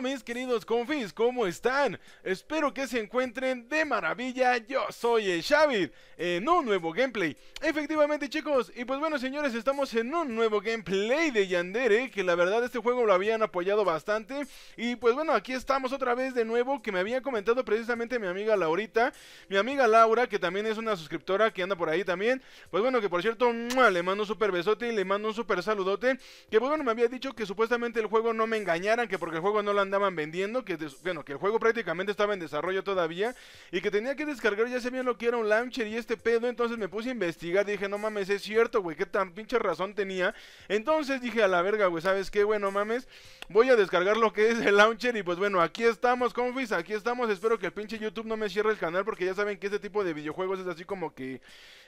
mis queridos confis? ¿Cómo están? Espero que se encuentren de maravilla, yo soy el Xavid en un nuevo gameplay Efectivamente chicos, y pues bueno señores estamos en un nuevo gameplay de Yandere Que la verdad este juego lo habían apoyado bastante Y pues bueno aquí estamos otra vez de nuevo que me había comentado precisamente mi amiga Laurita Mi amiga Laura que también es una suscriptora que anda por ahí también Pues bueno que por cierto le mando un super besote y le mando un super saludote Que pues bueno me había dicho que supuestamente el juego no me engañaran que porque el juego no lo han andaban vendiendo, que bueno, que el juego prácticamente estaba en desarrollo todavía y que tenía que descargar ya sabían lo que era un launcher y este pedo, entonces me puse a investigar, dije, "No mames, es cierto, güey, que tan pinche razón tenía." Entonces dije, "A la verga, güey, ¿sabes qué? Bueno, mames, voy a descargar lo que es el launcher y pues bueno, aquí estamos, confis, aquí estamos. Espero que el pinche YouTube no me cierre el canal porque ya saben que este tipo de videojuegos es así como que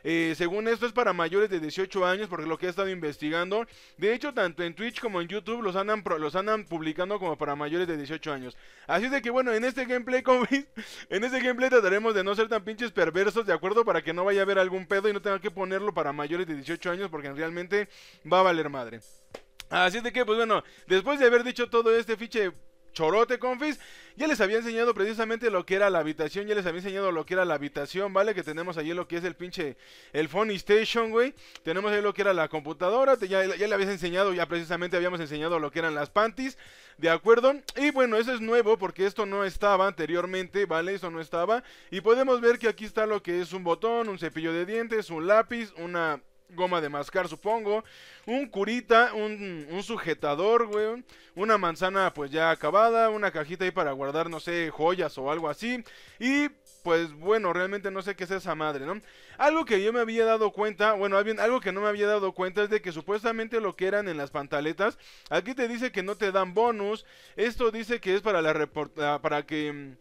eh, según esto es para mayores de 18 años, porque lo que he estado investigando. De hecho, tanto en Twitch como en YouTube los andan, los andan publicando como para mayores de 18 años. Así es de que bueno, en este gameplay, como en este gameplay trataremos de no ser tan pinches perversos, ¿de acuerdo? Para que no vaya a haber algún pedo y no tenga que ponerlo para mayores de 18 años porque realmente va a valer madre. Así de que, pues bueno, después de haber dicho todo este fiche chorote, confis. Ya les había enseñado precisamente lo que era la habitación, ya les había enseñado lo que era la habitación, ¿vale? Que tenemos ahí lo que es el pinche, el Phone Station, güey. Tenemos ahí lo que era la computadora, ya, ya le habías enseñado, ya precisamente habíamos enseñado lo que eran las panties, ¿de acuerdo? Y bueno, eso es nuevo porque esto no estaba anteriormente, ¿vale? eso no estaba. Y podemos ver que aquí está lo que es un botón, un cepillo de dientes, un lápiz, una goma de mascar, supongo. Un curita, un, sujetador, güey. Una manzana, pues ya acabada. Una cajita ahí para guardar, no sé, joyas o algo así. Y pues bueno, realmente no sé qué es esa madre, ¿no? Algo que yo me había dado cuenta, bueno, bien, algo que no me había dado cuenta es de que supuestamente lo que eran en las pantaletas, aquí te dice que no te dan bonus, esto dice que es para la reporta, ah, para que mm,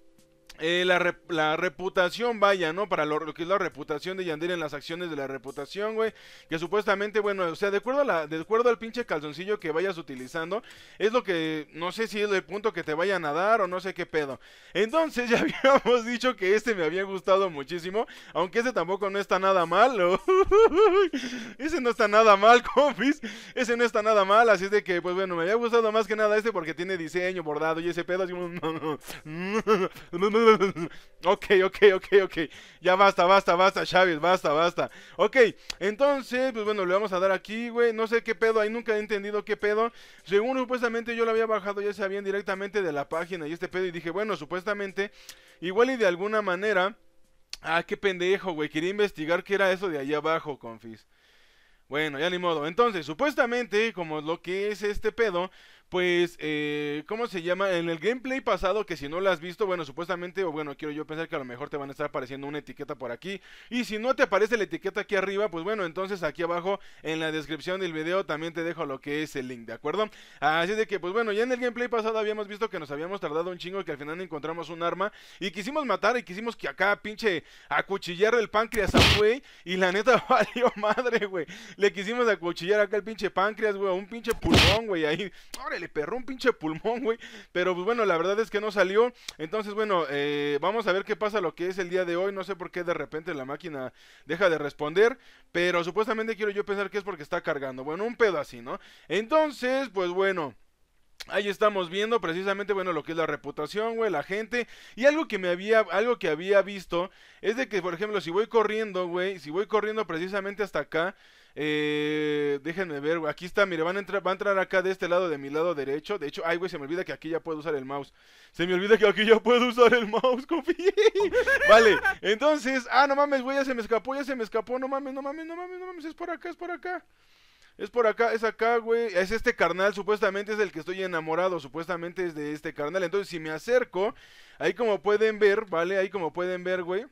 la, reputación, vaya, ¿no? Para lo, que es la reputación de Yandere en las acciones de la reputación, güey. Que supuestamente, bueno, o sea, de acuerdo, a de acuerdo al pinche calzoncillo que vayas utilizando, es lo que, no sé si es el punto que te vayan a dar o no sé qué pedo. Entonces, ya habíamos dicho que este me había gustado muchísimo, aunque ese tampoco no está nada mal. ese no está nada mal, compis. Ese no está nada mal, así es de que, pues bueno, me había gustado más que nada este porque tiene diseño, bordado y ese pedo. Así como ok, ok, ok, ok. Ya basta, basta, basta, Chávez, basta, basta. Ok, entonces, pues bueno, le vamos a dar aquí, güey. No sé qué pedo, ahí nunca he entendido qué pedo. Según supuestamente yo lo había bajado, ya sabían directamente de la página y este pedo. Y dije, bueno, supuestamente, igual y de alguna manera. Ah, qué pendejo, güey. Quería investigar qué era eso de allá abajo, confis. Bueno, ya ni modo. Entonces, supuestamente, como lo que es este pedo, pues, eh, ¿cómo se llama? En el gameplay pasado, que si no lo has visto, bueno, supuestamente, o bueno, quiero yo pensar que a lo mejor te van a estar apareciendo una etiqueta por aquí. Y si no te aparece la etiqueta aquí arriba, pues bueno, entonces aquí abajo en la descripción del video también te dejo lo que es el link, ¿de acuerdo? Así de que, pues bueno, ya en el gameplay pasado habíamos visto que nos habíamos tardado un chingo, que al final encontramos un arma y quisimos matar y quisimos que acá, pinche, acuchillar el páncreas a güey. Y la neta valió madre, güey. Le quisimos acuchillar acá el pinche páncreas, güey, un pinche pulmón, güey, ahí. Le perró un pinche pulmón, güey. Pero pues bueno, la verdad es que no salió. Entonces, bueno, eh, vamos a ver qué pasa lo que es el día de hoy. No sé por qué de repente la máquina deja de responder. Pero supuestamente quiero yo pensar que es porque está cargando. Bueno, un pedo así, ¿no? Entonces, pues bueno. Ahí estamos viendo precisamente, bueno, lo que es la reputación, güey, la gente. Y algo que me había, algo que había visto es de que, por ejemplo, si voy corriendo, güey, si voy corriendo precisamente hasta acá, eh, déjenme ver, güey. Aquí está, mire, van a, entrar, va a entrar acá de este lado, de mi lado derecho. De hecho, ay, güey, se me olvida que aquí ya puedo usar el mouse. Se me olvida que aquí ya puedo usar el mouse, vale, entonces, ah, no mames, güey, ya se me escapó, ya se me escapó. No mames, no mames, no mames, no mames, es por acá, es por acá. Es por acá, es acá, güey. Es este carnal, supuestamente es del que estoy enamorado, supuestamente es de este carnal. Entonces, si me acerco, ahí como pueden ver, ¿vale? Ahí como pueden ver, güey.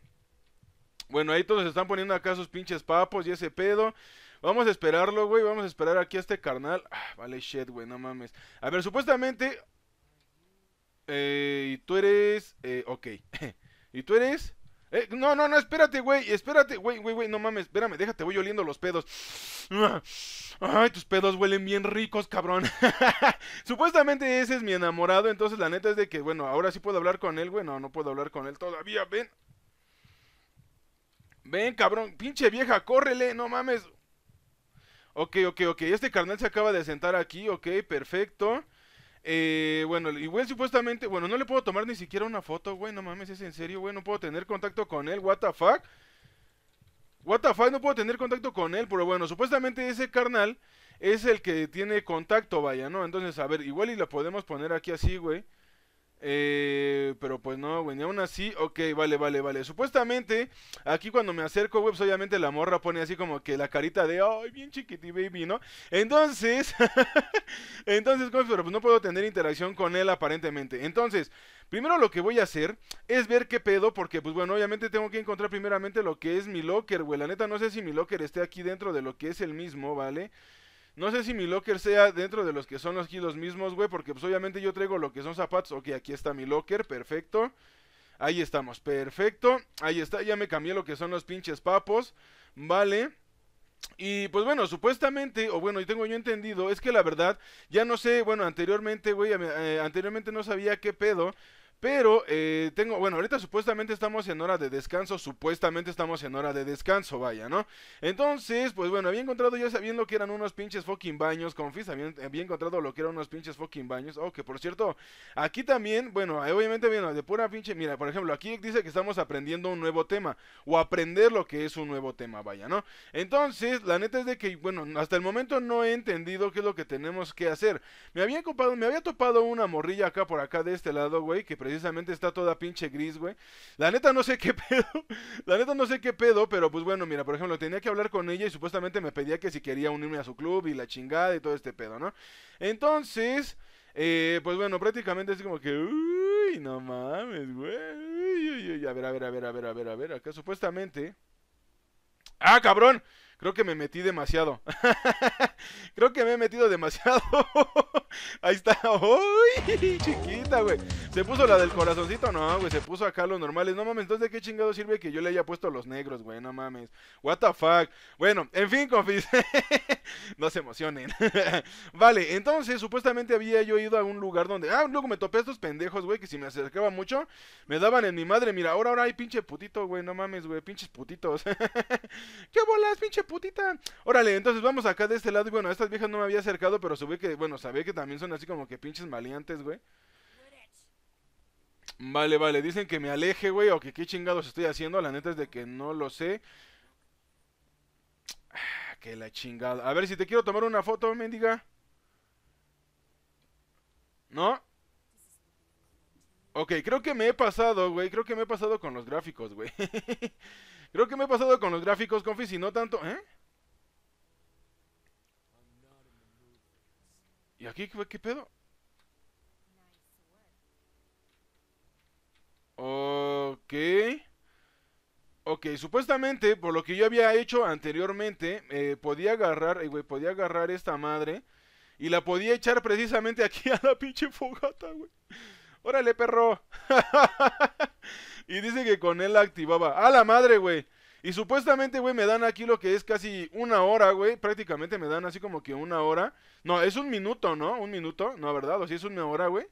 Bueno, ahí todos están poniendo acá sus pinches papos y ese pedo. Vamos a esperarlo, güey. Vamos a esperar aquí a este carnal. Ah, vale, shit, güey, no mames. A ver, supuestamente. Eh, y tú eres. Eh, ok. y tú eres. Eh, no, no, no, espérate, güey, espérate, güey, güey, güey, no mames, espérame, déjate, voy oliendo los pedos. Ay, tus pedos huelen bien ricos, cabrón. Supuestamente ese es mi enamorado, entonces la neta es de que, bueno, ahora sí puedo hablar con él, güey, no, no puedo hablar con él todavía, ven. Ven, cabrón, pinche vieja, córrele, no mames. Ok, ok, ok. Este carnal se acaba de sentar aquí, ok, perfecto. Eh, bueno, igual supuestamente, bueno, no le puedo tomar ni siquiera una foto, güey, no mames, es en serio, güey, no puedo tener contacto con él, what the fuck. What the fuck, no puedo tener contacto con él, pero bueno, supuestamente ese carnal es el que tiene contacto, vaya, ¿no? Entonces, a ver, igual y la podemos poner aquí así, güey. Eh, pero pues no, güey, ni aún así, ok, vale, vale, vale. Supuestamente, aquí cuando me acerco, güey, pues, obviamente la morra pone así como que la carita de, ay, bien chiquití baby, ¿no? Entonces, entonces, pero pues no puedo tener interacción con él aparentemente. Entonces, primero lo que voy a hacer es ver qué pedo, porque pues bueno, obviamente tengo que encontrar primeramente lo que es mi locker, güey. La neta, no sé si mi locker esté aquí dentro de lo que es el mismo, ¿vale? vale no sé si mi locker sea dentro de los que son aquí los mismos, güey, porque pues obviamente yo traigo lo que son zapatos. Ok, aquí está mi locker, perfecto. Ahí estamos, perfecto. Ahí está, ya me cambié lo que son los pinches papos. Vale. Y pues bueno, supuestamente, o bueno, y tengo yo entendido, es que la verdad, ya no sé, bueno, anteriormente, güey, eh, anteriormente no sabía qué pedo, pero eh, tengo, bueno, ahorita supuestamente estamos en hora de descanso, supuestamente estamos en hora de descanso, vaya, ¿no? Entonces, pues bueno, había encontrado ya sabiendo que eran unos pinches fucking baños, confis, había, encontrado lo que eran unos pinches fucking baños. Oh, que por cierto, aquí también, bueno, eh, obviamente, bueno, de pura pinche, mira, por ejemplo, aquí dice que estamos aprendiendo un nuevo tema, o aprender lo que es un nuevo tema, vaya, ¿no? Entonces, la neta es de que, bueno, hasta el momento no he entendido qué es lo que tenemos que hacer. Me había, ocupado, me había topado una morrilla acá por acá de este lado, güey, que precisamente está toda pinche gris, güey. La neta no sé qué pedo. La neta no sé qué pedo, pero pues bueno, mira, por ejemplo, tenía que hablar con ella y supuestamente me pedía que si quería unirme a su club y la chingada y todo este pedo, ¿no? Entonces, eh, pues bueno, prácticamente es como que... Uy, no mames, güey. A ver, a ver, a ver, a ver, a ver, a ver. Acá supuestamente... Ah, cabrón. Creo que me metí demasiado. Creo que me he metido demasiado. Ahí está. ¡Uy! Chiquita, güey. Se puso la del corazoncito. No, güey. Se puso acá los normales. No mames. Entonces, ¿de qué chingado sirve que yo le haya puesto los negros, güey? No mames. What the fuck. Bueno, en fin, confis. no se emocionen. vale, entonces, supuestamente había yo ido a un lugar donde. Ah, luego me topé a estos pendejos, güey. Que si me acercaba mucho, me daban en mi madre. Mira, ahora, ahora hay pinche putito, güey. No mames, güey. Pinches putitos. ¿Qué bolas, pinche putita. Órale, entonces vamos acá de este lado. Y bueno, a estas viejas no me había acercado, pero subí que, bueno, sabía que también son así como que pinches maleantes, güey. Vale, vale, dicen que me aleje, güey, o que qué chingados estoy haciendo. La neta es de que no lo sé. Ah, que la chingada. A ver si te quiero tomar una foto, mendiga. ¿No? Ok, creo que me he pasado, güey. Creo que me he pasado con los gráficos, güey. Creo que me he pasado con los gráficos, confis, y no tanto. ¿Eh? ¿Y aquí qué, qué pedo? Ok. Ok, supuestamente, por lo que yo había hecho anteriormente, eh, podía agarrar, eh, podía agarrar esta madre y la podía echar precisamente aquí a la pinche fogata, güey. Órale, perro. Y dice que con él la activaba. ¡A la madre, güey! Y supuestamente, güey, me dan aquí lo que es casi una hora, güey. Prácticamente me dan así como que una hora. No, es un minuto, ¿no? Un minuto, ¿no? ¿Verdad? O si es una hora, güey.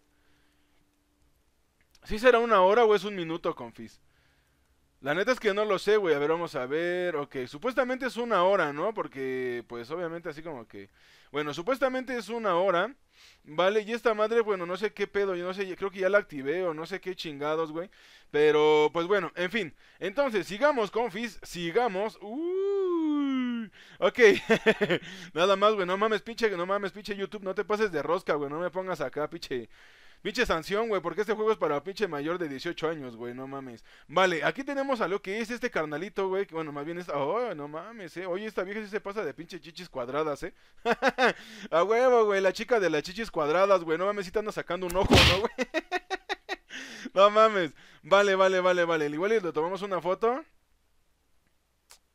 ¿Sí será una hora o es un minuto, confis? La neta es que no lo sé, güey. A ver, vamos a ver. Ok, supuestamente es una hora, ¿no? Porque, pues, obviamente así como que... Bueno, supuestamente es una hora. Vale, y esta madre, bueno, no sé qué pedo. Yo no sé, creo que ya la activé o no sé qué chingados, güey. Pero, pues bueno, en fin. Entonces, sigamos, confis. Sigamos. Uy. Ok. Nada más, güey. No mames, pinche, no mames, pinche YouTube. No te pases de rosca, güey. No me pongas acá, pinche... Pinche sanción, güey, porque este juego es para pinche mayor de 18 años, güey, no mames. Vale, aquí tenemos a lo que es este carnalito, güey, bueno, más bien es... Oh, no mames, eh. Oye, esta vieja sí se pasa de pinche chichis cuadradas, eh. a huevo, güey, la chica de las chichis cuadradas, güey, no mames, si anda sacando un ojo, ¿no, güey? no mames. Vale, vale, vale, vale. Igual le tomamos una foto.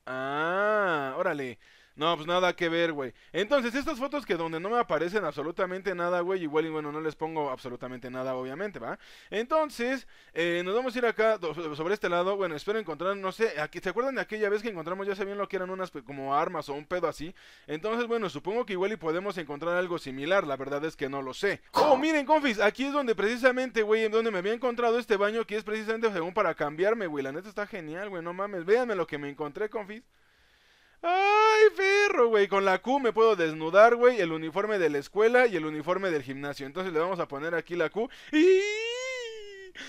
Ah, órale. No, pues nada que ver, güey. Entonces, estas fotos que donde no me aparecen absolutamente nada, güey, igual y bueno, no les pongo absolutamente nada, obviamente, ¿va? Entonces, eh, nos vamos a ir acá sobre este lado. Bueno, espero encontrar, no sé, aquí, ¿se acuerdan de aquella vez que encontramos ya sabían lo que eran unas como armas o un pedo así? Entonces, bueno, supongo que igual y podemos encontrar algo similar, la verdad es que no lo sé. Oh, miren, confis, aquí es donde precisamente, güey, donde me había encontrado este baño, que es precisamente según para cambiarme, güey. La neta está genial, güey, no mames. Véanme lo que me encontré, confis. Ay, perro, güey. Con la Q me puedo desnudar, güey. El uniforme de la escuela y el uniforme del gimnasio. Entonces le vamos a poner aquí la Q. Y...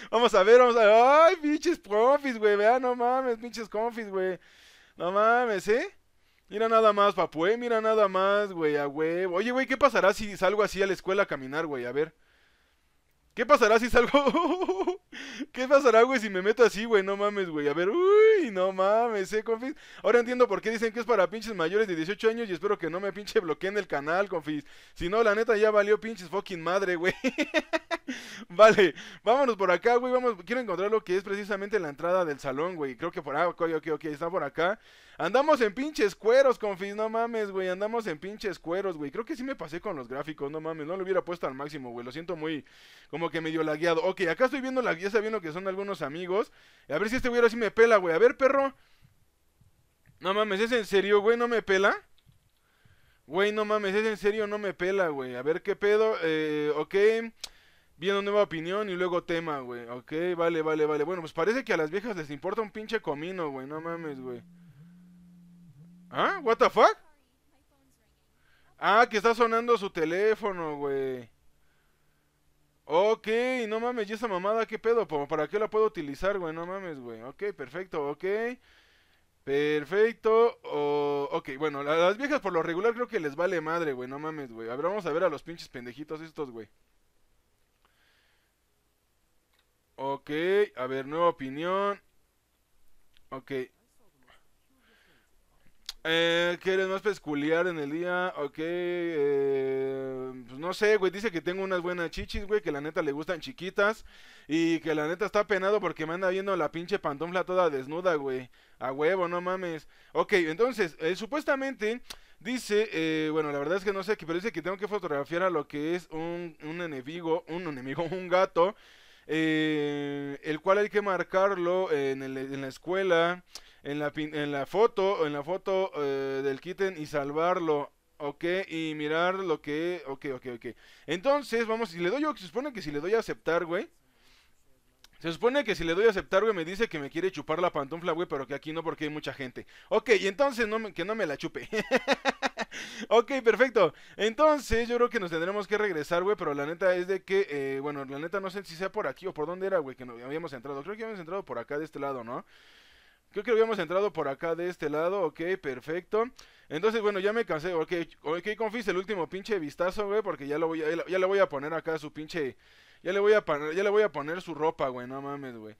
Vamos a ver, vamos a ver. Ay, pinches confis, güey. vea, no mames, pinches confis, güey. No mames, ¿eh? Mira nada más, papu, ¿eh? Mira nada más, güey, a huevo. Oye, güey, ¿qué pasará si salgo así a la escuela a caminar, güey? A ver. ¿Qué pasará si salgo? ¿Qué pasará, güey, si me meto así, güey? No mames, güey. A ver, uy, no mames, eh, confis. Ahora entiendo por qué dicen que es para pinches mayores de 18 años y espero que no me pinche bloqueen el canal, confis. Si no, la neta ya valió pinches fucking madre, güey. Vale, vámonos por acá, güey. Vamos, quiero encontrar lo que es precisamente la entrada del salón, güey. Creo que por acá, ah, ok, ok, ok, está por acá. Andamos en pinches cueros, confis, no mames, güey. Andamos en pinches cueros, güey. Creo que sí me pasé con los gráficos, no mames. No lo hubiera puesto al máximo, güey. Lo siento muy, como que medio lagueado. Ok, acá estoy viendo la guía, sabiendo que son algunos amigos. A ver si este güey ahora sí me pela, güey. A ver, perro. No mames, ¿es en serio, güey? ¿No me pela? Güey, no mames, es en serio, no me pela, güey. A ver qué pedo. Eh, ok viendo una nueva opinión y luego tema, güey. Ok, vale, vale, vale. Bueno, pues parece que a las viejas les importa un pinche comino, güey. No mames, güey. ¿Ah? ¿What the fuck? Ah, que está sonando su teléfono, güey. Ok, no mames, ¿y esa mamada qué pedo? ¿Para qué la puedo utilizar, güey? No mames, güey. Ok, perfecto, ok. Perfecto. ok, bueno, a las viejas por lo regular creo que les vale madre, güey. No mames, güey. A ver, vamos a ver a los pinches pendejitos estos, güey. Ok, a ver, nueva opinión. Ok. Eh, ¿Qué eres más peculiar en el día? Ok, eh, pues no sé, güey. Dice que tengo unas buenas chichis, güey. Que la neta le gustan chiquitas. Y que la neta está penado porque me anda viendo la pinche pantufla toda desnuda, güey. A huevo, no mames. Ok, entonces, eh, supuestamente dice, eh, bueno, la verdad es que no sé, pero dice que tengo que fotografiar a lo que es un, un enemigo, un enemigo, un gato eh, el cual hay que marcarlo en, la escuela, en la, foto, en la foto eh, del kitten y salvarlo. Ok, y mirar lo que... Ok, ok, ok. Entonces, vamos, si le doy, se supone que si le doy a aceptar, güey. Se supone que si le doy a aceptar, güey, me dice que me quiere chupar la pantufla, güey, pero que aquí no porque hay mucha gente. Ok, entonces que no me la chupe. ok, perfecto. Entonces yo creo que nos tendremos que regresar, güey, pero la neta es de que, eh, bueno, la neta no sé si sea por aquí o por dónde era, güey, que no habíamos entrado. Creo que habíamos entrado por acá de este lado, ¿no? Creo que habíamos entrado por acá de este lado, ok, perfecto. Entonces, bueno, ya me cansé, ok, ok, confíe el último pinche vistazo, güey, porque ya lo voy ya le voy a poner acá su pinche ya le voy a poner, ya le voy a poner su ropa, güey, no mames, güey.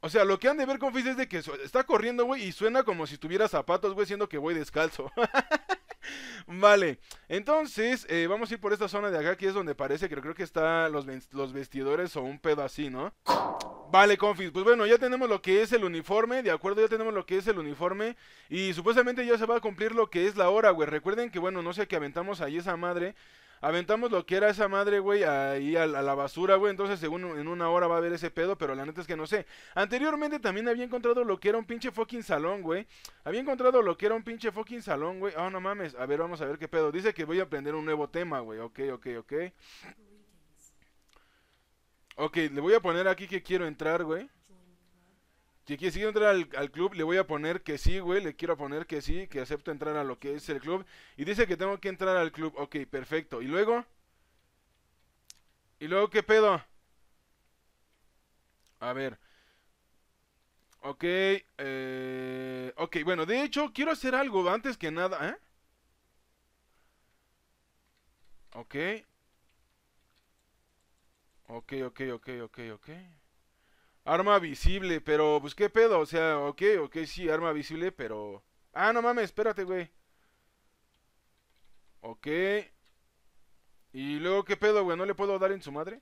O sea, lo que han de ver, confis, es de que está corriendo, güey, y suena como si tuviera zapatos, güey, siendo que voy descalzo. vale, entonces eh, vamos a ir por esta zona de acá, que es donde parece que creo que están los, los vestidores o un pedo así, ¿no? Vale, confis, pues bueno, ya tenemos lo que es el uniforme, de acuerdo, ya tenemos lo que es el uniforme Y supuestamente ya se va a cumplir lo que es la hora, güey Recuerden que, bueno, no sé, que aventamos ahí esa madre aventamos lo que era esa madre, güey, ahí a, la basura, güey. Entonces, según en una hora va a haber ese pedo, pero la neta es que no sé. Anteriormente también había encontrado lo que era un pinche fucking salón, güey. Había encontrado lo que era un pinche fucking salón, güey. ah no mames. A ver, vamos a ver qué pedo. Dice que voy a aprender un nuevo tema, güey. Ok, ok, ok. Ok, le voy a poner aquí que quiero entrar, güey. Si, quiere entrar al, club, le voy a poner que sí, güey. Le quiero poner que sí, que acepto entrar a lo que es el club. Y dice que tengo que entrar al club. Ok, perfecto. Y luego. ¿Y luego qué pedo? A ver. Ok. Eh, ok, bueno, de hecho, quiero hacer algo antes que nada. ¿eh? Ok. Ok, ok, ok, ok, ok. Arma visible, pero pues qué pedo, o sea, ok, ok, sí, arma visible, pero... Ah, no mames, espérate, güey. Ok. Y luego qué pedo, güey, ¿no le puedo dar en su madre?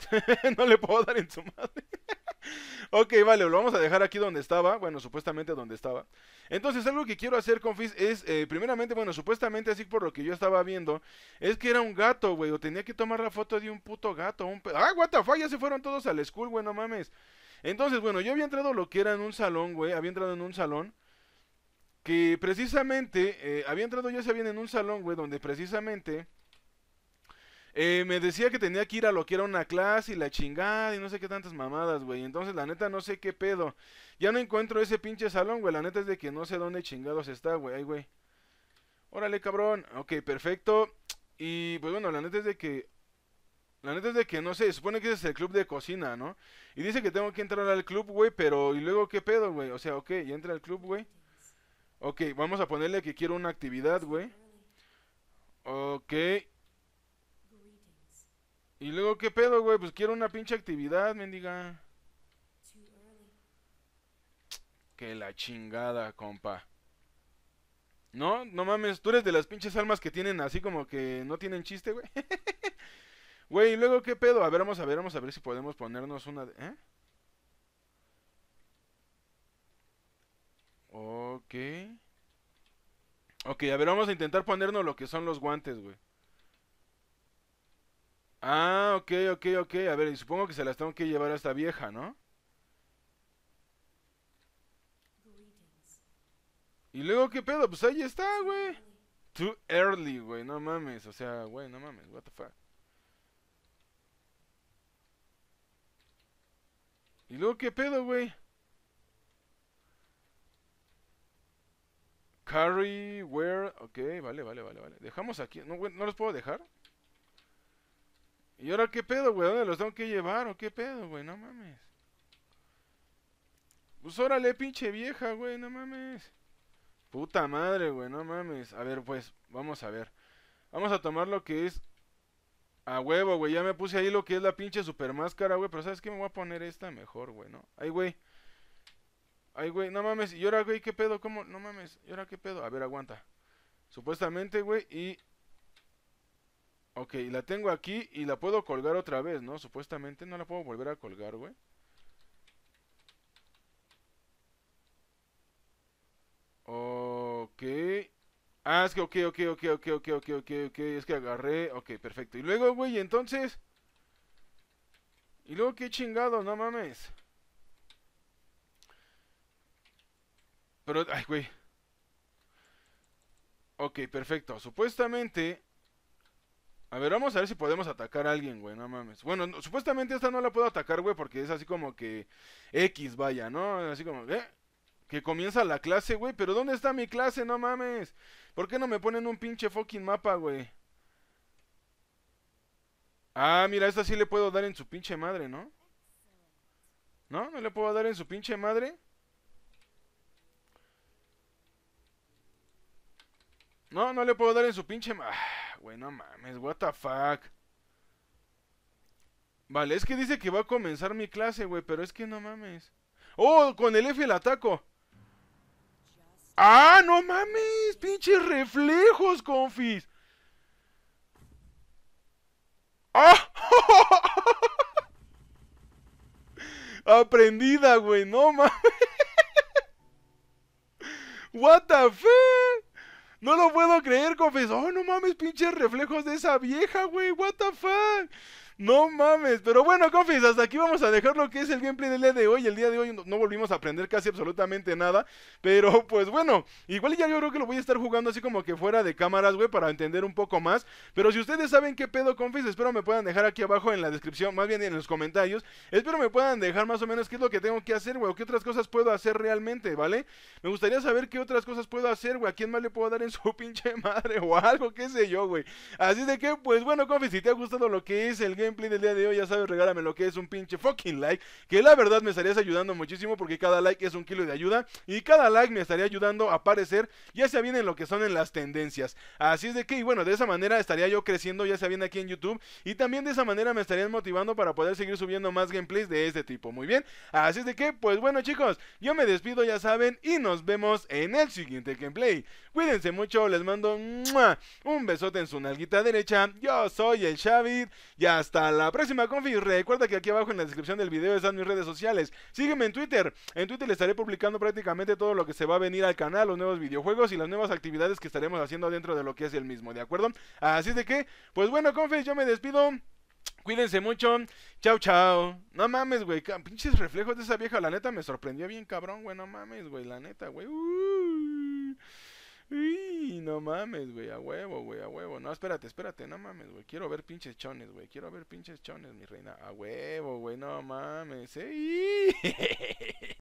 no le puedo dar en su madre ok, vale, lo vamos a dejar aquí donde estaba. Bueno, supuestamente donde estaba. Entonces, algo que quiero hacer con Fizz es, eh, primeramente, bueno, supuestamente así por lo que yo estaba viendo, es que era un gato, güey. O tenía que tomar la foto de un puto gato. Un ah, what the fuck, ya se fueron todos al school, güey, no mames. Entonces, bueno, yo había entrado lo que era en un salón, güey. Había entrado en un salón. Que precisamente, eh, había entrado yo, viene en un salón, güey, donde precisamente eh, me decía que tenía que ir a lo que era una clase y la chingada y no sé qué tantas mamadas, güey. Entonces, la neta, no sé qué pedo. Ya no encuentro ese pinche salón, güey. La neta es de que no sé dónde chingados está, güey. Ay, güey. Órale, cabrón. Ok, perfecto. Y pues bueno, la neta es de que. La neta es de que no sé, supone que ese es el club de cocina, ¿no? Y dice que tengo que entrar al club, güey, pero ¿y luego qué pedo, güey? O sea, ok, ya entra al club, güey. Ok, vamos a ponerle que quiero una actividad, güey. Ok, y luego, ¿qué pedo, güey? Pues quiero una pinche actividad, mendiga. Que la chingada, compa. No, no mames, tú eres de las pinches almas que tienen así como que no tienen chiste, güey. Güey, ¿y luego qué pedo? A ver, vamos a ver, vamos a ver si podemos ponernos una ¿Eh? Ok. Ok, a ver, vamos a intentar ponernos lo que son los guantes, güey. Ah, ok, ok, ok. A ver, supongo que se las tengo que llevar a esta vieja, ¿no? Y luego, ¿qué pedo? Pues ahí está, güey. Too early, güey. No mames. O sea, güey, no mames. What the fuck. ¿Y luego qué pedo, güey? Carry, where... Ok, vale, vale, vale, vale. Dejamos aquí. No, güey, no los puedo dejar. ¿Y ahora qué pedo, güey? ¿Dónde los tengo que llevar o qué pedo, güey? No mames. Pues órale, pinche vieja, güey, no mames. Puta madre, güey, no mames. A ver, pues, vamos a ver. Vamos a tomar lo que es a huevo, güey. Ya me puse ahí lo que es la pinche super máscara, güey. Pero ¿sabes qué? Me voy a poner esta mejor, güey, ¿no? Ay, güey. Ay, güey, no mames. ¿Y ahora, güey, qué pedo? ¿Cómo? No mames. ¿Y ahora qué pedo? A ver, aguanta. Supuestamente, güey, y Ok, la tengo aquí y la puedo colgar otra vez, ¿no? Supuestamente no la puedo volver a colgar, güey. Ok. Ah, es que ok, ok, ok, ok, ok, ok, ok, ok. Es que agarré. Ok, perfecto. Y luego, güey, entonces... Y luego qué chingado, no mames. Pero, ay, güey. Ok, perfecto. Supuestamente a ver, vamos a ver si podemos atacar a alguien, güey, no mames. Bueno, supuestamente esta no la puedo atacar, güey, porque es así como que X, vaya, ¿no? Así como, ¿eh? Que comienza la clase, güey, pero ¿dónde está mi clase? No mames. ¿Por qué no me ponen un pinche fucking mapa, güey? Ah, mira, esta sí le puedo dar en su pinche madre, ¿no? ¿No? ¿No le puedo dar en su pinche madre? No, no le puedo dar en su pinche madre güey, no mames, what the fuck. Vale, es que dice que va a comenzar mi clase, güey, pero es que no mames. ¡Oh! Con el F el ataco. ¡Ah, no mames! ¡Pinches reflejos, confis! Ah. Aprendida, güey, no mames. What the fuck? No lo puedo creer, confesó. Oh, no mames, pinches reflejos de esa vieja, güey. What the fuck. No mames, pero bueno, confis, hasta aquí vamos a dejar lo que es el gameplay del día de hoy. El día de hoy no, volvimos a aprender casi absolutamente nada, pero pues bueno, igual ya yo creo que lo voy a estar jugando así como que fuera de cámaras, güey, para entender un poco más. Pero si ustedes saben qué pedo, confis, espero me puedan dejar aquí abajo en la descripción, más bien en los comentarios. Espero me puedan dejar más o menos qué es lo que tengo que hacer, güey, o qué otras cosas puedo hacer realmente, ¿vale? Me gustaría saber qué otras cosas puedo hacer, güey, a quién más le puedo dar en su pinche madre o algo, qué sé yo, güey. Así de que, pues bueno, confis, si te ha gustado lo que es el gameplay gameplay del día de hoy, ya sabes, regálame lo que es un pinche fucking like. Que la verdad me estarías ayudando muchísimo porque cada like es un kilo de ayuda. Y cada like me estaría ayudando a aparecer, ya sea bien en lo que son en las tendencias. Así es de que, y bueno, de esa manera estaría yo creciendo, ya sea bien aquí en YouTube. Y también de esa manera me estarían motivando para poder seguir subiendo más gameplays de este tipo. Muy bien. Así es de que, pues bueno chicos, yo me despido, ya saben, y nos vemos en el siguiente gameplay. Cuídense mucho, les mando un besote en su nalguita derecha. Yo soy el Xavi y hasta la próxima, confis. Recuerda que aquí abajo en la descripción del video están mis redes sociales. Sígueme en Twitter. En Twitter les estaré publicando prácticamente todo lo que se va a venir al canal, los nuevos videojuegos y las nuevas actividades que estaremos haciendo dentro de lo que es el mismo, ¿de acuerdo? Así de que, pues bueno, confis, yo me despido. Cuídense mucho. Chao, chao. No mames, güey. Pinches reflejos de esa vieja. La neta me sorprendió bien, cabrón, güey. No mames, güey. La neta, güey. Uy, no mames, güey, a huevo, güey, a huevo. No, espérate, espérate, no mames, güey. Quiero ver pinches chones, güey. Quiero ver pinches chones, mi reina. A huevo, güey, no mames. ¿eh?